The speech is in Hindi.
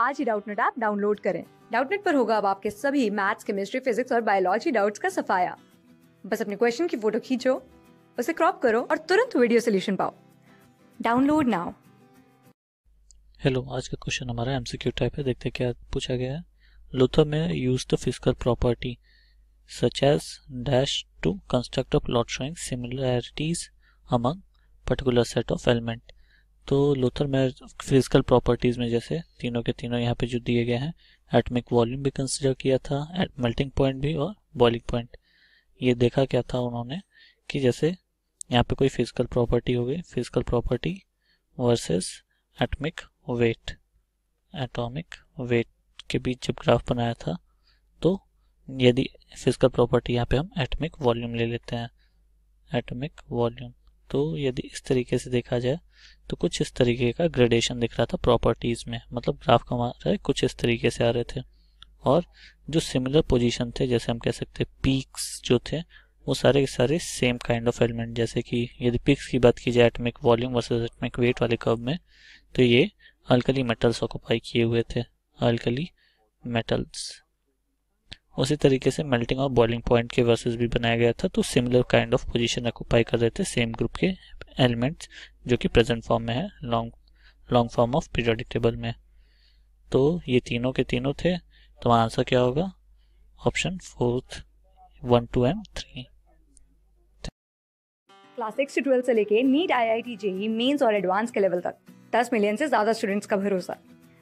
आज ही डाउटनेट ऐप डाउनलोड करें डाउटनेट पर होगा अब आपके सभी मैथ्स केमिस्ट्री फिजिक्स और बायोलॉजी डाउट्स का सफाया बस अपने क्वेश्चन की फोटो खींचो उसे क्रॉप करो और तुरंत वीडियो सोल्यूशन पाओ डाउनलोड नाउ हेलो आज का क्वेश्चन हमारा एमसीक्यू टाइप है देखते क्या पूछा गया है लुथर में use the physical property such as dash to construct of lot showing similarities among particular set of element तो लोथर मैच फिजिकल प्रॉपर्टीज़ में जैसे तीनों के तीनों यहाँ पे जो दिए गए हैं एटमिक वॉल्यूम भी कंसिडर किया था एट मेल्टिंग पॉइंट भी और बॉइलिंग पॉइंट ये देखा क्या था उन्होंने कि जैसे यहाँ पे कोई फिजिकल प्रॉपर्टी हो गई physical property versus atomic weight atomic weight के बीच जब ग्राफ बनाया था तो यदि फिजिकल प्रॉपर्टी यहाँ पे हम एटमिक वॉल्यूम ले लेते हैं एटमिक वॉल्यूम तो यदि इस तरीके से देखा जाए तो कुछ इस तरीके का ग्रेडेशन दिख रहा था प्रॉपर्टीज़ में मतलब ग्राफ का रहे कुछ इस तरीके से आ रहे थे और जो सिमिलर पोजीशन थे जैसे हम कह सकते पीक्स जो थे वो सारे के सारे सेम काइंड ऑफ एलिमेंट जैसे कि यदि पिक्स की बात की जाए atomic volume versus atomic weight वाले कब में तो ये अल्कली मेटल्स ऑक्यूपाई किए हुए थे अल्कली मेटल्स उसी तरीके से मेल्टिंग और बॉइलिंग पॉइंट के वर्सेस भी बनाया गया था तो similar kind of position occupy कर रहे थे सेम ग्रुप के एलिमेंट्स जो कि प्रेजेंट फॉर्म में है long long form of periodic table में तो ये तीनों के तीनों थे तो आंसर क्या होगा option fourth one two and three class six से ट्वेल्थ से लेके NEET I I T JEE mains और एडवांस के लेवल तक दस मिलियन से ज्यादा स्टूडेंट्स का भरोसा